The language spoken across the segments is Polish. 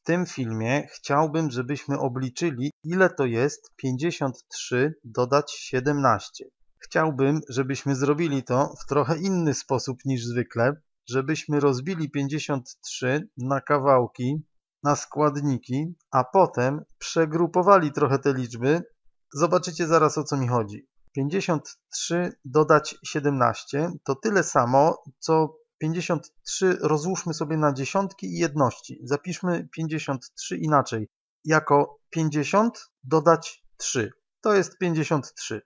W tym filmie chciałbym, żebyśmy obliczyli, ile to jest 53 dodać 17. Chciałbym, żebyśmy zrobili to w trochę inny sposób niż zwykle, żebyśmy rozbili 53 na kawałki, na składniki, a potem przegrupowali trochę te liczby. Zobaczycie zaraz o co mi chodzi. 53 dodać 17 to tyle samo, co 53 rozłóżmy sobie na dziesiątki i jedności. Zapiszmy 53 inaczej. Jako 50 dodać 3. To jest 53.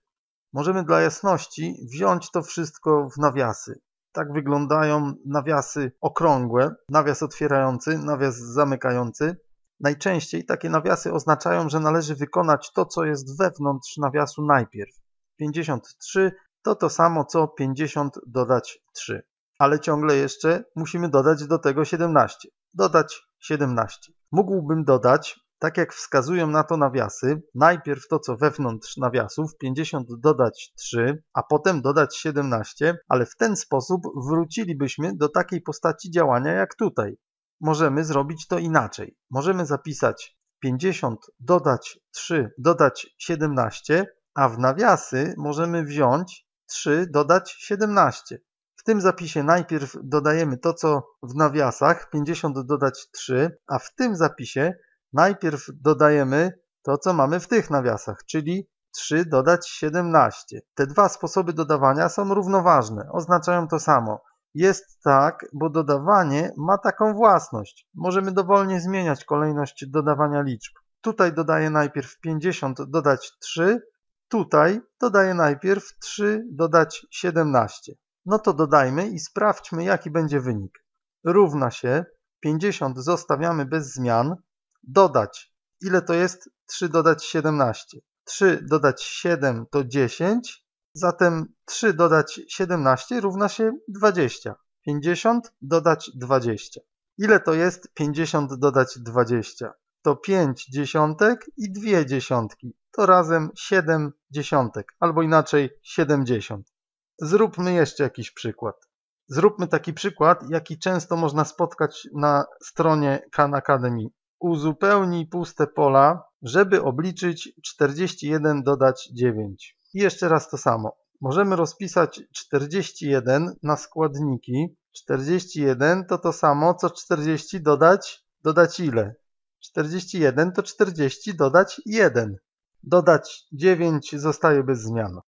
Możemy dla jasności wziąć to wszystko w nawiasy. Tak wyglądają nawiasy okrągłe, nawias otwierający, nawias zamykający. Najczęściej takie nawiasy oznaczają, że należy wykonać to, co jest wewnątrz nawiasu najpierw. 53 to to samo co 50 dodać 3 ale ciągle jeszcze musimy dodać do tego 17. Dodać 17. Mógłbym dodać, tak jak wskazują na to nawiasy, najpierw to, co wewnątrz nawiasów, 50 dodać 3, a potem dodać 17, ale w ten sposób wrócilibyśmy do takiej postaci działania jak tutaj. Możemy zrobić to inaczej. Możemy zapisać 50 dodać 3 dodać 17, a w nawiasy możemy wziąć 3 dodać 17. W tym zapisie najpierw dodajemy to, co w nawiasach, 50 dodać 3, a w tym zapisie najpierw dodajemy to, co mamy w tych nawiasach, czyli 3 dodać 17. Te dwa sposoby dodawania są równoważne, oznaczają to samo. Jest tak, bo dodawanie ma taką własność. Możemy dowolnie zmieniać kolejność dodawania liczb. Tutaj dodaję najpierw 50 dodać 3, tutaj dodaję najpierw 3 dodać 17. No to dodajmy i sprawdźmy jaki będzie wynik. Równa się 50 zostawiamy bez zmian, dodać ile to jest 3 dodać 17. 3 dodać 7 to 10, zatem 3 dodać 17 równa się 20. 50 dodać 20. Ile to jest 50 dodać 20? To 5 dziesiątek i 2 dziesiątki. To razem 7 dziesiątek, albo inaczej 70. Zróbmy jeszcze jakiś przykład. Zróbmy taki przykład, jaki często można spotkać na stronie Khan Academy. Uzupełnij puste pola, żeby obliczyć 41 dodać 9. I jeszcze raz to samo. Możemy rozpisać 41 na składniki. 41 to to samo, co 40 dodać, dodać ile? 41 to 40 dodać 1. Dodać 9 zostaje bez zmian.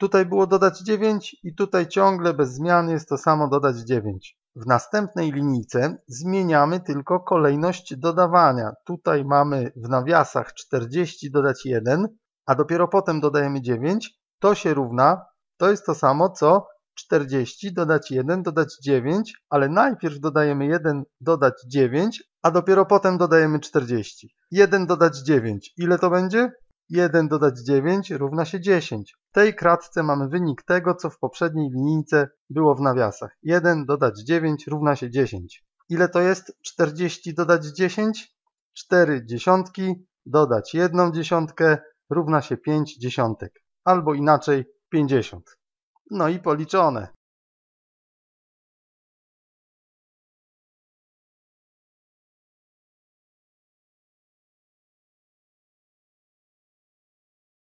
Tutaj było dodać 9 i tutaj ciągle bez zmian jest to samo dodać 9. W następnej linijce zmieniamy tylko kolejność dodawania. Tutaj mamy w nawiasach 40 dodać 1, a dopiero potem dodajemy 9. To się równa, to jest to samo co 40 dodać 1 dodać 9, ale najpierw dodajemy 1 dodać 9, a dopiero potem dodajemy 40. 1 dodać 9, ile to będzie? 1 dodać 9 równa się 10. W tej kratce mamy wynik tego, co w poprzedniej linijce było w nawiasach. 1 dodać 9 równa się 10. Ile to jest 40 dodać 10? 4 dziesiątki dodać 1 dziesiątkę równa się 5 dziesiątek. Albo inaczej 50. No i policzone.